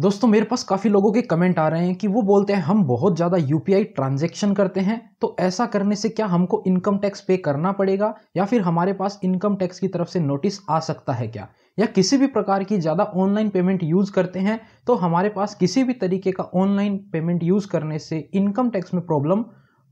दोस्तों मेरे पास काफ़ी लोगों के कमेंट आ रहे हैं कि वो बोलते हैं हम बहुत ज़्यादा यू पी ट्रांजेक्शन करते हैं तो ऐसा करने से क्या हमको इनकम टैक्स पे करना पड़ेगा या फिर हमारे पास इनकम टैक्स की तरफ से नोटिस आ सकता है क्या या किसी भी प्रकार की ज़्यादा ऑनलाइन पेमेंट यूज़ करते हैं तो हमारे पास किसी भी तरीके का ऑनलाइन पेमेंट यूज़ करने से इनकम टैक्स में प्रॉब्लम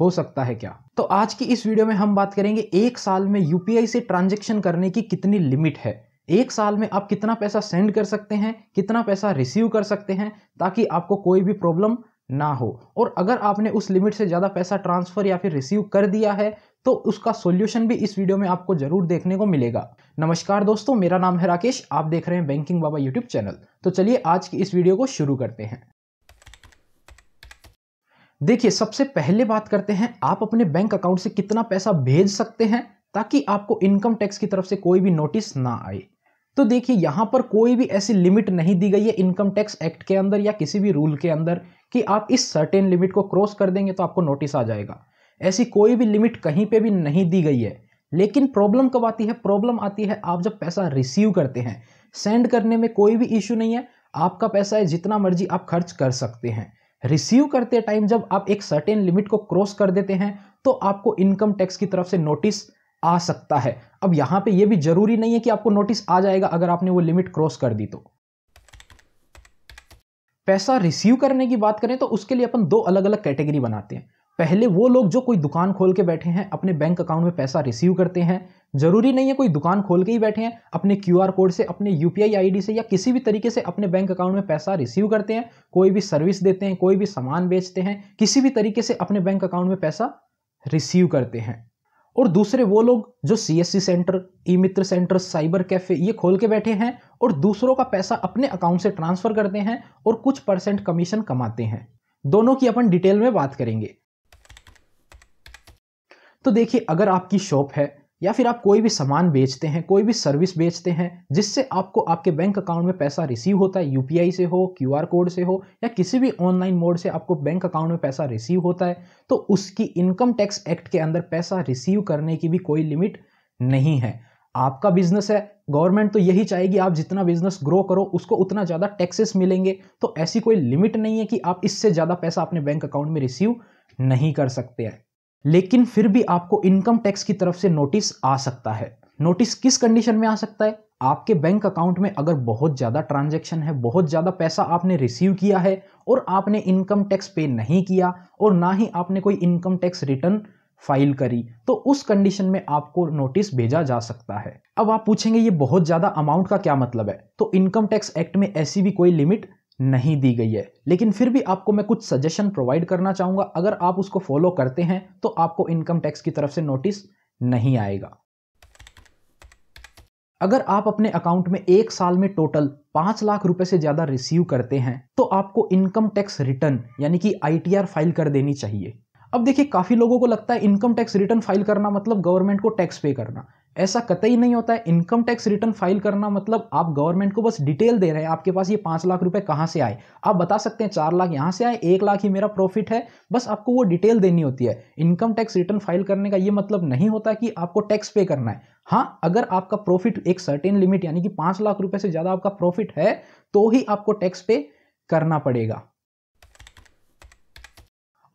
हो सकता है क्या तो आज की इस वीडियो में हम बात करेंगे एक साल में यू से ट्रांजेक्शन करने की कितनी लिमिट है एक साल में आप कितना पैसा सेंड कर सकते हैं कितना पैसा रिसीव कर सकते हैं ताकि आपको कोई भी प्रॉब्लम ना हो और अगर आपने उस लिमिट से ज़्यादा पैसा ट्रांसफ़र या फिर रिसीव कर दिया है तो उसका सॉल्यूशन भी इस वीडियो में आपको जरूर देखने को मिलेगा नमस्कार दोस्तों मेरा नाम है राकेश आप देख रहे हैं बैंकिंग बाबा यूट्यूब चैनल तो चलिए आज की इस वीडियो को शुरू करते हैं देखिए सबसे पहले बात करते हैं आप अपने बैंक अकाउंट से कितना पैसा भेज सकते हैं ताकि आपको इनकम टैक्स की तरफ से कोई भी नोटिस ना आए तो देखिए यहाँ पर कोई भी ऐसी लिमिट नहीं दी गई है इनकम टैक्स एक्ट के अंदर या किसी भी रूल के अंदर कि आप इस सर्टेन लिमिट को क्रॉस कर देंगे तो आपको नोटिस आ जाएगा ऐसी कोई भी लिमिट कहीं पे भी नहीं दी गई है लेकिन प्रॉब्लम कब आती है प्रॉब्लम आती है आप जब पैसा रिसीव करते हैं सेंड करने में कोई भी इशू नहीं है आपका पैसा है जितना मर्जी आप खर्च कर सकते हैं रिसीव करते टाइम जब आप एक सर्टेन लिमिट को क्रॉस कर देते हैं तो आपको इनकम टैक्स की तरफ से नोटिस आ सकता है अब यहां पे ये भी ज़रूरी नहीं है कि आपको नोटिस आ जाएगा अगर आपने वो लिमिट क्रॉस कर दी तो पैसा रिसीव करने की बात करें तो उसके लिए अपन दो अलग अलग कैटेगरी बनाते हैं पहले वो लोग जो कोई दुकान खोल के बैठे हैं अपने बैंक अकाउंट में पैसा रिसीव करते हैं जरूरी नहीं है कोई दुकान खोल के ही बैठे हैं अपने क्यू आर कोड से अपने U P I I D से या किसी भी तरीके से अपने बैंक अकाउंट में पैसा रिसीव करते हैं कोई भी सर्विस देते हैं कोई भी सामान बेचते हैं किसी भी तरीके से अपने बैंक अकाउंट में पैसा रिसीव करते हैं और दूसरे वो लोग जो सी सेंटर ई मित्र सेंटर साइबर कैफ़े ये खोल के बैठे हैं और दूसरों का पैसा अपने अकाउंट से ट्रांसफ़र करते हैं और कुछ परसेंट कमीशन कमाते हैं दोनों की अपन डिटेल में बात करेंगे तो देखिए अगर आपकी शॉप है या फिर आप कोई भी सामान बेचते हैं कोई भी सर्विस बेचते हैं जिससे आपको आपके बैंक अकाउंट में पैसा रिसीव होता है यू से हो क्यू कोड से हो या किसी भी ऑनलाइन मोड से आपको बैंक अकाउंट में पैसा रिसीव होता है तो उसकी इनकम टैक्स एक्ट के अंदर पैसा रिसीव करने की भी कोई लिमिट नहीं है आपका बिजनेस है गवर्नमेंट तो यही चाहेगी आप जितना बिजनेस ग्रो करो उसको उतना ज़्यादा टैक्सेस मिलेंगे तो ऐसी कोई लिमिट नहीं है कि आप इससे ज़्यादा पैसा अपने बैंक अकाउंट में रिसीव नहीं कर सकते हैं लेकिन फिर भी आपको इनकम टैक्स की तरफ से नोटिस आ सकता है नोटिस किस कंडीशन में आ सकता है आपके बैंक अकाउंट में अगर बहुत ज़्यादा ट्रांजेक्शन है बहुत ज़्यादा पैसा आपने रिसीव किया है और आपने इनकम टैक्स पे नहीं किया और ना ही आपने कोई इनकम टैक्स रिटर्न फाइल करी तो उस कंडीशन में आपको नोटिस भेजा जा सकता है अब आप पूछेंगे ये बहुत ज़्यादा अमाउंट का क्या मतलब है तो इनकम टैक्स एक्ट में ऐसी भी कोई लिमिट नहीं दी गई है लेकिन फिर भी आपको मैं कुछ सजेशन प्रोवाइड करना चाहूंगा अगर आप उसको फॉलो करते हैं तो आपको इनकम टैक्स की तरफ से नोटिस नहीं आएगा अगर आप अपने अकाउंट में एक साल में टोटल पांच लाख रुपए से ज़्यादा रिसीव करते हैं तो आपको इनकम टैक्स रिटर्न यानी कि आई फाइल कर देनी चाहिए अब देखिए काफ़ी लोगों को लगता है इनकम टैक्स रिटर्न फाइल करना मतलब गवर्नमेंट को टैक्स पे करना ऐसा कतई नहीं होता है इनकम टैक्स रिटर्न फाइल करना मतलब आप गवर्नमेंट को बस डिटेल दे रहे हैं आपके पास ये पाँच लाख रुपए कहाँ से आए आप बता सकते हैं चार लाख यहाँ से आए एक लाख ही मेरा प्रॉफिट है बस आपको वो डिटेल देनी होती है इनकम टैक्स रिटर्न फाइल करने का ये मतलब नहीं होता कि आपको टैक्स पे करना है हाँ अगर आपका प्रॉफिट एक सर्टेन लिमिट यानी कि पाँच लाख रुपये से ज़्यादा आपका प्रॉफिट है तो ही आपको टैक्स पे करना पड़ेगा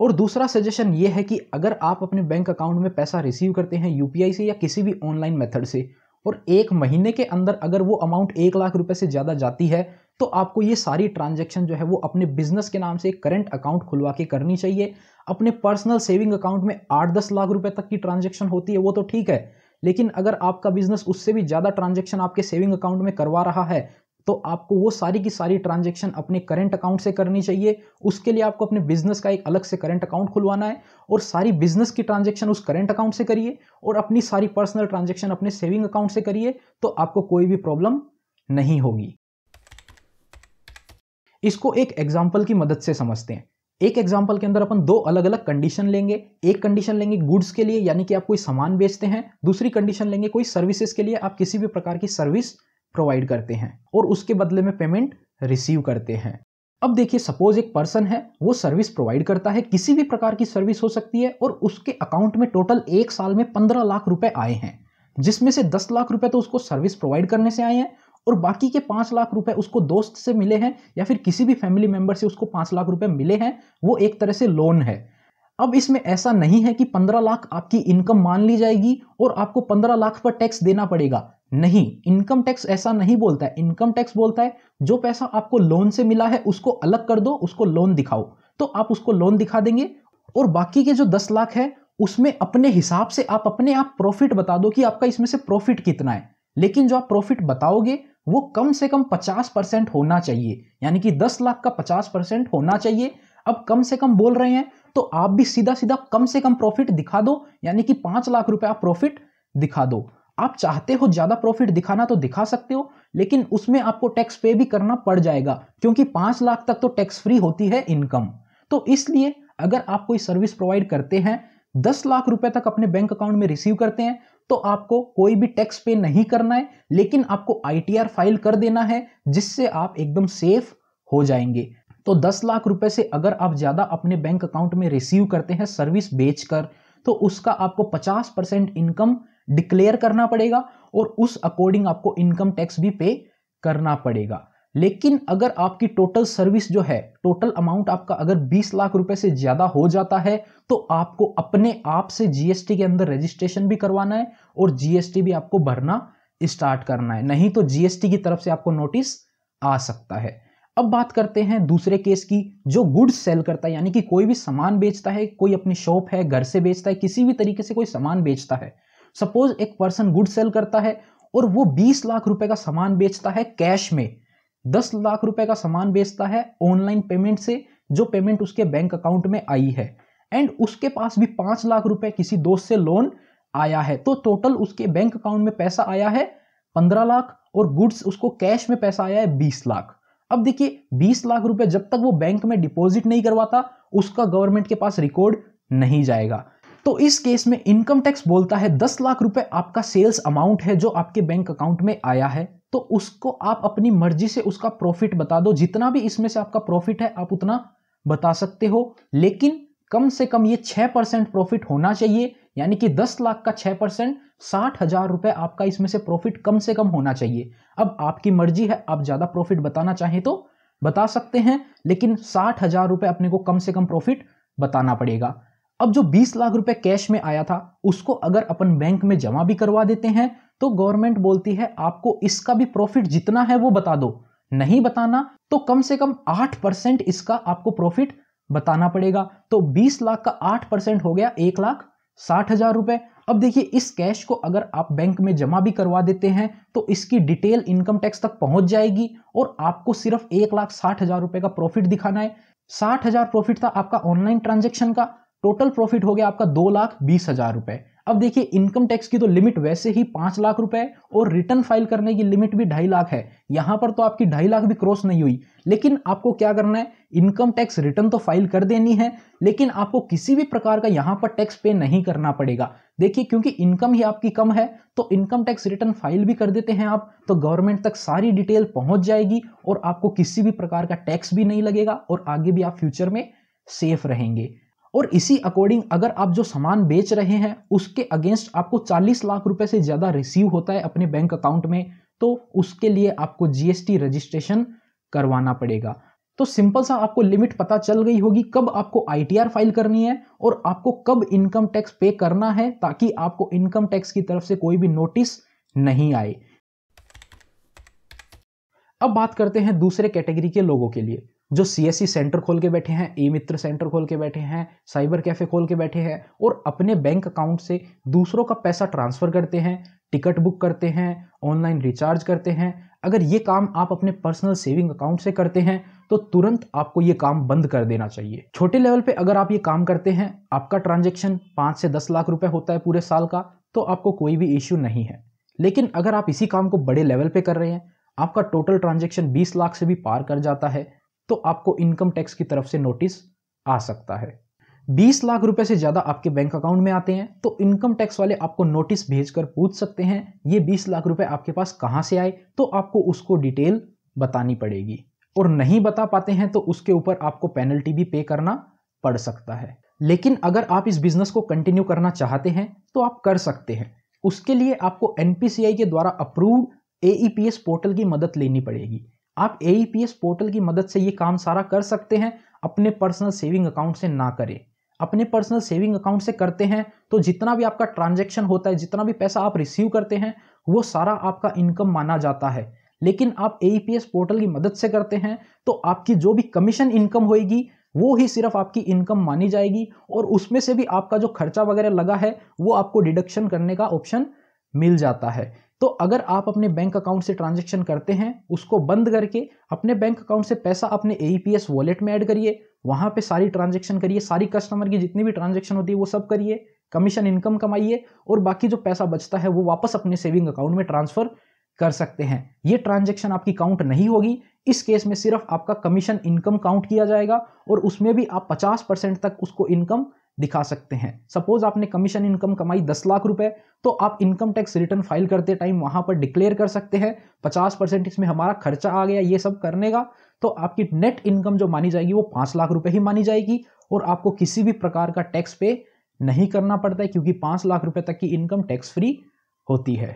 और दूसरा सजेशन ये है कि अगर आप अपने बैंक अकाउंट में पैसा रिसीव करते हैं यू से या किसी भी ऑनलाइन मेथड से और एक महीने के अंदर अगर वो अमाउंट एक लाख रुपए से ज़्यादा जाती है तो आपको ये सारी ट्रांजेक्शन जो है वो अपने बिजनेस के नाम से एक करंट अकाउंट खुलवा के करनी चाहिए अपने पर्सनल सेविंग अकाउंट में आठ दस लाख रुपए तक की ट्रांजेक्शन होती है वो तो ठीक है लेकिन अगर आपका बिजनेस उससे भी ज़्यादा ट्रांजेक्शन आपके सेविंग अकाउंट में करवा रहा है तो आपको वो सारी की सारी ट्रांजेक्शन अपने करेंट अकाउंट से करनी चाहिए उसके लिए आपको अपने बिजनेस का एक अलग से करेंट अकाउंट खुलवाना है और सारी बिजनेस की ट्रांजेक्शन उस करेंट अकाउंट से करिए और अपनी सारी पर्सनल ट्रांजेक्शन अपने सेविंग अकाउंट से करिए तो आपको कोई भी प्रॉब्लम नहीं होगी इसको एक एग्जाम्पल की मदद से समझते हैं एक एग्जाम्पल के अंदर अपन दो अलग अलग कंडीशन लेंगे एक कंडीशन लेंगे गुड्स के लिए यानी कि आप कोई सामान बेचते हैं दूसरी कंडीशन लेंगे कोई सर्विसेज के लिए आप किसी भी प्रकार की सर्विस प्रोवाइड करते हैं और उसके बदले में पेमेंट रिसीव करते हैं अब देखिए सपोज एक पर्सन है वो सर्विस प्रोवाइड करता है किसी भी प्रकार की सर्विस हो सकती है और उसके अकाउंट में टोटल एक साल में पंद्रह लाख रुपए आए हैं जिसमें से दस लाख रुपए तो उसको सर्विस प्रोवाइड करने से आए हैं और बाकी के पांच लाख रुपए उसको दोस्त से मिले हैं या फिर किसी भी फैमिली मेंबर से उसको पांच लाख रुपए मिले हैं वो एक तरह से लोन है अब इसमें ऐसा नहीं है कि पंद्रह लाख आपकी इनकम मान ली जाएगी और आपको पंद्रह लाख पर टैक्स देना पड़ेगा नहीं इनकम टैक्स ऐसा नहीं बोलता है इनकम टैक्स बोलता है जो पैसा आपको लोन से मिला है उसको अलग कर दो उसको लोन दिखाओ तो आप उसको लोन दिखा देंगे और बाकी के जो दस लाख है उसमें अपने हिसाब से आप अपने आप प्रॉफिट बता दो कि आपका इसमें से प्रॉफिट कितना है लेकिन जो आप प्रॉफिट बताओगे वो कम से कम पचास परसेंट होना चाहिए यानी कि दस लाख का पचास परसेंट होना चाहिए अब कम से कम बोल रहे हैं तो आप भी सीधा सीधा कम से कम प्रॉफिट दिखा दो यानी कि पांच लाख रुपए आप प्रॉफिट दिखा दो आप चाहते हो ज़्यादा प्रॉफिट दिखाना तो दिखा सकते हो लेकिन उसमें आपको टैक्स पे भी करना पड़ जाएगा क्योंकि पांच लाख तक तो टैक्स फ्री होती है इनकम तो इसलिए अगर आप कोई सर्विस प्रोवाइड करते हैं दस लाख रुपए तक अपने बैंक अकाउंट में रिसीव करते हैं तो आपको कोई भी टैक्स पे नहीं करना है लेकिन आपको आईटीआर फाइल कर देना है जिससे आप एकदम सेफ हो जाएंगे तो दस लाख रुपए से अगर आप ज़्यादा अपने बैंक अकाउंट में रिसीव करते हैं सर्विस बेचकर तो उसका आपको पचास परसेंट इनकम डिक्लेयर करना पड़ेगा और उस अकॉर्डिंग आपको इनकम टैक्स भी पे करना पड़ेगा लेकिन अगर आपकी टोटल सर्विस जो है टोटल अमाउंट आपका अगर 20 लाख रुपए से ज़्यादा हो जाता है तो आपको अपने आप से जीएसटी के अंदर रजिस्ट्रेशन भी करवाना है और जीएसटी भी आपको भरना स्टार्ट करना है नहीं तो जीएसटी की तरफ से आपको नोटिस आ सकता है अब बात करते हैं दूसरे केस की जो गुड्स सेल करता है यानी कि कोई भी सामान बेचता है कोई अपनी शॉप है घर से बेचता है किसी भी तरीके से कोई सामान बेचता है सपोज एक पर्सन गुड सेल करता है और वो 20 लाख रुपए का सामान बेचता है कैश में 10 लाख रुपए का सामान बेचता है ऑनलाइन पेमेंट से जो पेमेंट उसके बैंक अकाउंट में आई है एंड उसके पास भी पांच लाख रुपए किसी दोस्त से लोन आया है तो टोटल उसके बैंक अकाउंट में पैसा आया है पंद्रह लाख और गुड्स उसको कैश में पैसा आया है बीस लाख अब देखिए बीस लाख रुपए जब तक वो बैंक में डिपॉजिट नहीं करवाता उसका गवर्नमेंट के पास रिकॉर्ड नहीं जाएगा तो इस केस में इनकम टैक्स बोलता है दस लाख रुपए आपका सेल्स अमाउंट है जो आपके बैंक अकाउंट में आया है तो उसको आप अपनी मर्जी से उसका प्रॉफिट बता दो जितना भी इसमें से आपका प्रॉफिट है आप उतना बता सकते हो लेकिन कम से कम ये छः परसेंट प्रॉफिट होना चाहिए यानी कि 10 लाख का 6 परसेंट साठ हजार रुपए आपका इसमें से प्रॉफिट कम से कम होना चाहिए अब आपकी मर्जी है आप ज़्यादा प्रॉफिट बताना चाहें तो बता सकते हैं लेकिन साठ हजार रुपए अपने को कम से कम प्रॉफिट बताना पड़ेगा अब जो 20 लाख रुपए कैश में आया था उसको अगर अपन बैंक में जमा भी करवा देते हैं तो गवर्नमेंट बोलती है आपको इसका भी प्रॉफिट जितना है वो बता दो नहीं बताना तो कम से कम आठ परसेंट इसका आपको प्रॉफिट बताना पड़ेगा तो बीस लाख का आठ परसेंट हो गया एक लाख साठ हजार रुपए अब देखिए इस कैश को अगर आप बैंक में जमा भी करवा देते हैं तो इसकी डिटेल इनकम टैक्स तक पहुंच जाएगी और आपको सिर्फ एक लाख साठ हजार रुपए का प्रॉफिट दिखाना है साठ हजार प्रॉफिट था आपका ऑनलाइन ट्रांजेक्शन का टोटल प्रॉफिट हो गया आपका दो लाख बीस हजार रुपए अब देखिए इनकम टैक्स की तो लिमिट वैसे ही पाँच लाख रुपए और रिटर्न फाइल करने की लिमिट भी ढाई लाख है यहाँ पर तो आपकी ढाई लाख भी क्रॉस नहीं हुई लेकिन आपको क्या करना है इनकम टैक्स रिटर्न तो फाइल कर देनी है लेकिन आपको किसी भी प्रकार का यहाँ पर टैक्स पे नहीं करना पड़ेगा देखिए क्योंकि इनकम ही आपकी कम है तो इनकम टैक्स रिटर्न फाइल भी कर देते हैं आप तो गवर्नमेंट तक सारी डिटेल पहुँच जाएगी और आपको किसी भी प्रकार का टैक्स भी नहीं लगेगा और आगे भी आप फ्यूचर में सेफ रहेंगे और इसी अकॉर्डिंग अगर आप जो सामान बेच रहे हैं उसके अगेंस्ट आपको 40 लाख रुपए से ज़्यादा रिसीव होता है अपने बैंक अकाउंट में तो उसके लिए आपको जीएसटी रजिस्ट्रेशन करवाना पड़ेगा तो सिंपल सा आपको लिमिट पता चल गई होगी कब आपको आई फाइल करनी है और आपको कब इनकम टैक्स पे करना है ताकि आपको इनकम टैक्स की तरफ से कोई भी नोटिस नहीं आए अब बात करते हैं दूसरे कैटेगरी के लोगों के लिए जो सी सेंटर खोल के बैठे हैं ई मित्र सेंटर खोल के बैठे हैं साइबर कैफ़े खोल के बैठे हैं और अपने बैंक अकाउंट से दूसरों का पैसा ट्रांसफ़र करते हैं टिकट बुक करते हैं ऑनलाइन रिचार्ज करते हैं अगर ये काम आप अपने पर्सनल सेविंग अकाउंट से करते हैं तो तुरंत आपको ये काम बंद कर देना चाहिए छोटे लेवल पे अगर आप ये काम करते हैं आपका ट्रांजेक्शन पाँच से दस लाख रुपए होता है पूरे साल का तो आपको कोई भी इश्यू नहीं है लेकिन अगर आप इसी काम को बड़े लेवल पे कर रहे हैं आपका टोटल ट्रांजेक्शन बीस लाख से भी पार कर जाता है तो आपको इनकम टैक्स की तरफ से नोटिस आ सकता है 20 लाख रुपए से ज़्यादा आपके बैंक अकाउंट में आते हैं तो इनकम टैक्स वाले आपको नोटिस भेजकर पूछ सकते हैं ये 20 लाख रुपए आपके पास कहां से आए तो आपको उसको डिटेल बतानी पड़ेगी और नहीं बता पाते हैं तो उसके ऊपर आपको पेनल्टी भी पे करना पड़ सकता है लेकिन अगर आप इस बिजनेस को कंटिन्यू करना चाहते हैं तो आप कर सकते हैं उसके लिए आपको एनपीसीआई के द्वारा अप्रूव्ड एईपीएस पोर्टल की मदद लेनी पड़ेगी आप ए पोर्टल e की मदद से ये काम सारा कर सकते हैं अपने पर्सनल सेविंग अकाउंट से ना करें अपने पर्सनल सेविंग अकाउंट से करते हैं तो जितना भी आपका ट्रांजेक्शन होता है जितना भी पैसा आप रिसीव करते हैं वो सारा आपका इनकम माना जाता है लेकिन आप ए पोर्टल e की मदद से करते हैं तो आपकी जो भी कमीशन इनकम होगी वो ही सिर्फ आपकी इनकम मानी जाएगी और उसमें से भी आपका जो खर्चा वगैरह लगा है वो आपको डिडक्शन करने का ऑप्शन मिल जाता है तो अगर आप अपने बैंक अकाउंट से ट्रांजेक्शन करते हैं उसको बंद करके अपने बैंक अकाउंट से पैसा अपने ए वॉलेट में ऐड करिए वहाँ पे सारी ट्रांजेक्शन करिए सारी कस्टमर की जितनी भी ट्रांजेक्शन होती है वो सब करिए कमीशन इनकम कमाइए और बाकी जो पैसा बचता है वो वापस अपने सेविंग अकाउंट में ट्रांसफ़र कर सकते हैं ये ट्रांजेक्शन आपकी काउंट नहीं होगी इस केस में सिर्फ आपका कमीशन इनकम काउंट किया जाएगा और उसमें भी आप 50 परसेंट तक उसको इनकम दिखा सकते हैं सपोज आपने कमीशन इनकम कमाई दस लाख रुपए तो आप इनकम टैक्स रिटर्न फाइल करते टाइम वहां पर डिक्लेयर कर सकते हैं पचास परसेंट इसमें हमारा खर्चा आ गया ये सब करने का तो आपकी नेट इनकम जो मानी जाएगी वो पाँच लाख रुपये ही मानी जाएगी और आपको किसी भी प्रकार का टैक्स पे नहीं करना पड़ता है क्योंकि पाँच लाख रुपये तक की इनकम टैक्स फ्री होती है